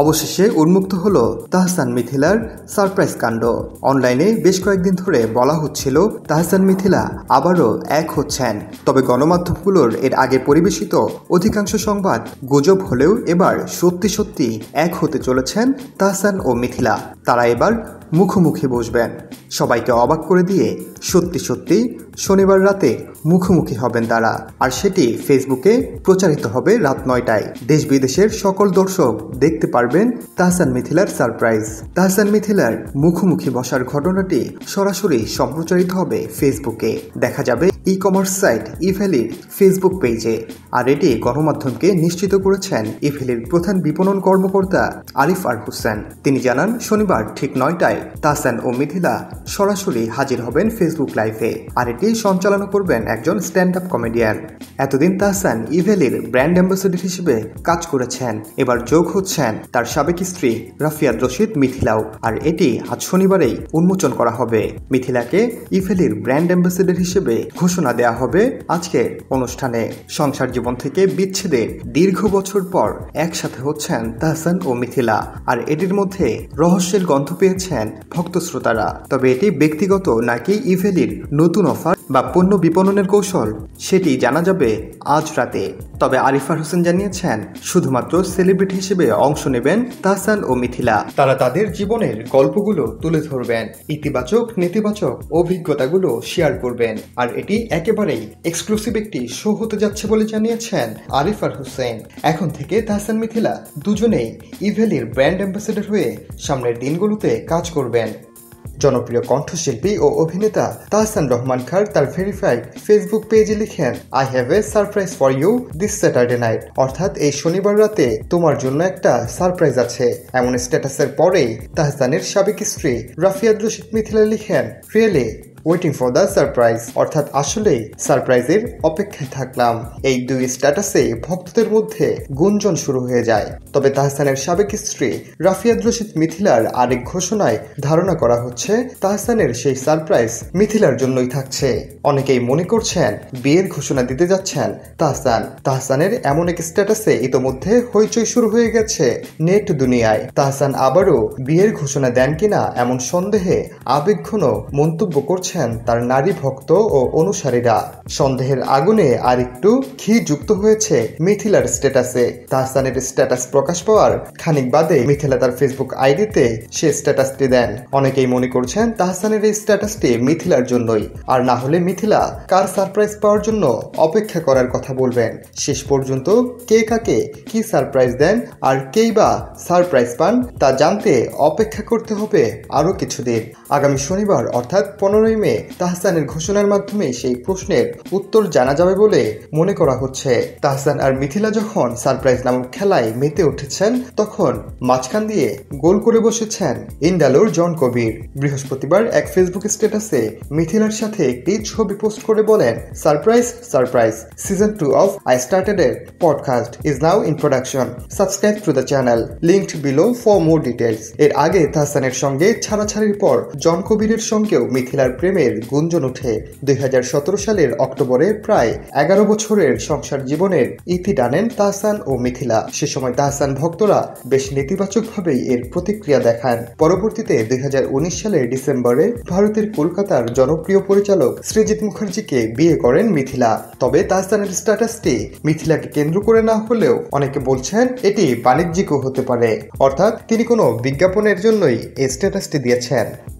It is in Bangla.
অবশেষে উন্মুক্ত হল তাহসান মিথিলার সারপ্রাইজ কাণ্ড অনলাইনে বেশ কয়েকদিন ধরে বলা হচ্ছিল তাহসান মিথিলা আবারও এক হচ্ছেন তবে গণমাধ্যমগুলোর এর আগে পরিবেশিত অধিকাংশ সংবাদ গুজব হলেও এবার সত্যি সত্যি এক হতে চলেছেন তাহসান ও মিথিলা তারা এবার মুখোমুখি বসবেন সবাইকে অবাক করে দিয়ে সত্যি সত্যি শনিবার রাতে মুখোমুখি হবেন তারা আর সেটি ফেসবুকে প্রচারিত হবে রাত নয়টায় দেশ বিদেশের সকল দর্শক দেখতে পারবেন তাহসান মিথিলার সারপ্রাইজ তাহসান মিথিলার মুখোমুখি বসার ঘটনাটি সরাসরি সম্প্রচারিত হবে ফেসবুকে দেখা যাবে ই কমার্স সাইট ইফেলির ফেসবুক পেজে আর এটি গণমাধ্যমকে নিশ্চিত করেছেন ইফেলির প্রধান বিপণন কর্মকর্তা আরিফ আর হোসেন তিনি জানান শনিবার ঠিক নয়টায় তাসান ও মিথিলা সরাসরি হাজির হবেন ফেসবুক লাইভে আর এটি সঞ্চালনা করবেন একজন স্ট্যান্ড আপ কমেডিয়ান এতদিন তাহসান ইভেলির ব্র্যান্ড অ্যাম্বাসেডর হিসেবে কাজ করেছেন এবার যোগ হচ্ছেন তার সাবেক স্ত্রী রাফিয়াদ রশিদ মিথিলাও আর এটি আজ শনিবারেই উন্মোচন করা হবে মিথিলাকে ইভেলির ব্র্যান্ড অ্যাম্বাসেডর হিসেবে ঘোষণা ঘোষণা দেয়া হবে আজকে অনুষ্ঠানে সংসার জীবন থেকে বিচ্ছেদে দীর্ঘ বছর পর একসাথে হচ্ছেন তাহসান ও মিথিলা আর এটির মধ্যে রহস্যের গন্ধ পেয়েছেন ভক্ত শ্রোতারা তবে এটি ব্যক্তিগত নাকি ইভেলির নতুন অফার বা পণ্য বিপণনের কৌশল সেটি জানা যাবে আজ রাতে তবে আরিফার হোসেন জানিয়েছেন শুধুমাত্র সেলিব্রিটি হিসেবে অংশ নেবেন তাহসান ও মিথিলা তারা তাদের জীবনের গল্পগুলো তুলে ধরবেন ইতিবাচক নেতিবাচক অভিজ্ঞতাগুলো শেয়ার করবেন আর এটি একেবারেই এক্সক্লুসিভ একটি শো হতে যাচ্ছে বলে জানিয়েছেন আরিফার হোসেন এখন থেকে তাহসান মিথিলা দুজনেই ইভেলির ব্র্যান্ড অ্যাম্বাসেডর হয়ে সামনের দিনগুলোতে কাজ করবেন জনপ্রিয় কণ্ঠশিল্পী ও অভিনেতা তাহসান রহমান খান তার ভেরিফাইড ফেসবুক পেজে লিখেন I have a surprise for you this Saturday night অর্থাৎ এই শনিবার রাতে তোমার জন্য একটা সারপ্রাইজ আছে এমন স্ট্যাটাসের পরেই তাহসানের সাবেক স্ত্রী রাফিয়াদ রশিদ মিথিলা লিখেন really waiting for the surprise অর্থাৎ আসলেই সারপ্রাইজের অপেক্ষায় থাকলাম এই দুই স্ট্যাটাসে ভক্তদের মধ্যে গুঞ্জন শুরু হয়ে যায় তবে তাহসানের সাবেক স্ত্রী রাফিয়াদ রশিদ মিথিলার আরেক ঘোষণায় ধারণা করা হচ্ছে তাহসানের সেই সারপ্রাইজ মিথিলার জন্যই থাকছে অনেকেই মনে করছেন বিয়ের ঘোষণা দিতে যাচ্ছেন তাহসান তাহসানের এমন এক স্ট্যাটাসে ইতোমধ্যে হইচই শুরু হয়ে গেছে নেট দুনিয়ায় তাহসান আবারও বিয়ের ঘোষণা দেন কিনা এমন সন্দেহে আবেগঘন মন্তব্য করছে করেছেন তার নারী ভক্ত ও অনুসারীরা সন্দেহের আগুনে আর একটু ঘি যুক্ত হয়েছে মিথিলার স্ট্যাটাসে তাহসানের স্ট্যাটাস প্রকাশ পাওয়ার খানিক বাদে মিথিলা তার ফেসবুক আইডিতে সে স্ট্যাটাসটি দেন অনেকেই মনে করছেন তাহসানের এই স্ট্যাটাসটি মিথিলার জন্যই আর না হলে মিথিলা কার সারপ্রাইজ পাওয়ার জন্য অপেক্ষা করার কথা বলবেন শেষ পর্যন্ত কে কাকে কি সারপ্রাইজ দেন আর কেই বা সারপ্রাইজ পান তা জানতে অপেক্ষা করতে হবে আরও কিছুদিন আগামী শনিবার অর্থাৎ পনেরোই মাধ্যমে তাহসানের ঘোষণার মাধ্যমে সেই প্রশ্নের উত্তর জানা যাবে বলে মনে করা হচ্ছে তাহসান আর মিথিলা যখন সারপ্রাইজ নামক খেলায় মেতে উঠেছেন তখন মাঝখান দিয়ে গোল করে বসেছেন ইন্ডালোর জন কবির বৃহস্পতিবার এক ফেসবুক স্ট্যাটাসে মিথিলার সাথে একটি ছবি পোস্ট করে বলেন surprise surprise season two of I started এর podcast is now in production subscribe to the channel linked below for more details এর আগে তাহসানের সঙ্গে ছাড়াছাড়ির পর জন কবিরের সঙ্গেও মিথিলার প্রেম প্রেমের গুঞ্জন উঠে দুই সালের অক্টোবরে প্রায় এগারো বছরের সংসার জীবনের ইতি ডানেন তাহসান ও মিথিলা সে সময় তাহসান ভক্তরা বেশ নেতিবাচকভাবেই এর প্রতিক্রিয়া দেখান পরবর্তীতে দুই সালের ডিসেম্বরে ভারতের কলকাতার জনপ্রিয় পরিচালক শ্রীজিৎ মুখার্জিকে বিয়ে করেন মিথিলা তবে তাহসানের স্ট্যাটাসটি মিথিলাকে কেন্দ্র করে না হলেও অনেকে বলছেন এটি বাণিজ্যিকও হতে পারে অর্থাৎ তিনি কোনো বিজ্ঞাপনের জন্যই এই স্ট্যাটাসটি দিয়েছেন